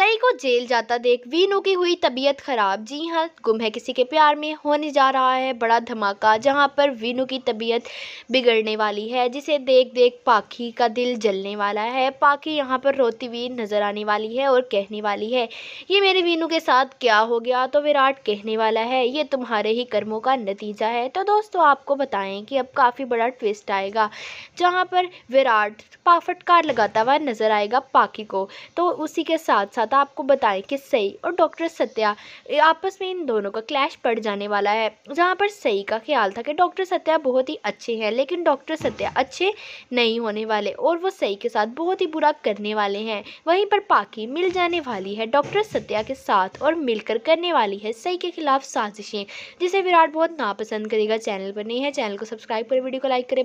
सई को जेल जाता देख वीनू की हुई तबीयत खराब जी हाँ गुम है किसी के प्यार में होने जा रहा है बड़ा धमाका जहाँ पर वीनू की तबीयत बिगड़ने वाली है जिसे देख देख पाखी का दिल जलने वाला है पाखी यहाँ पर रोती हुई नज़र आने वाली है और कहने वाली है ये मेरे वीनू के साथ क्या हो गया तो विराट कहने वाला है ये तुम्हारे ही कर्मों का नतीजा है तो दोस्तों आपको बताएं कि अब काफ़ी बड़ा ट्विस्ट आएगा जहाँ पर विराट पाफटकार लगाता हुआ नज़र आएगा पाखी को तो उसी के साथ साथ ज़्यादा आपको बताएं कि सई और डॉक्टर सत्या आपस में इन दोनों का क्लैश पड़ जाने वाला है जहाँ पर सई का ख्याल था कि डॉक्टर सत्या बहुत ही अच्छे हैं लेकिन डॉक्टर सत्या अच्छे नहीं होने वाले और वो सई के साथ बहुत ही बुरा करने वाले हैं वहीं पर पाकि मिल जाने वाली है डॉक्टर सत्या के साथ और मिलकर करने वाली है सई के खिलाफ साजिशें जिसे विराट बहुत नापसंद करेगा चैनल पर नहीं है चैनल को सब्सक्राइब करें वीडियो को लाइक करें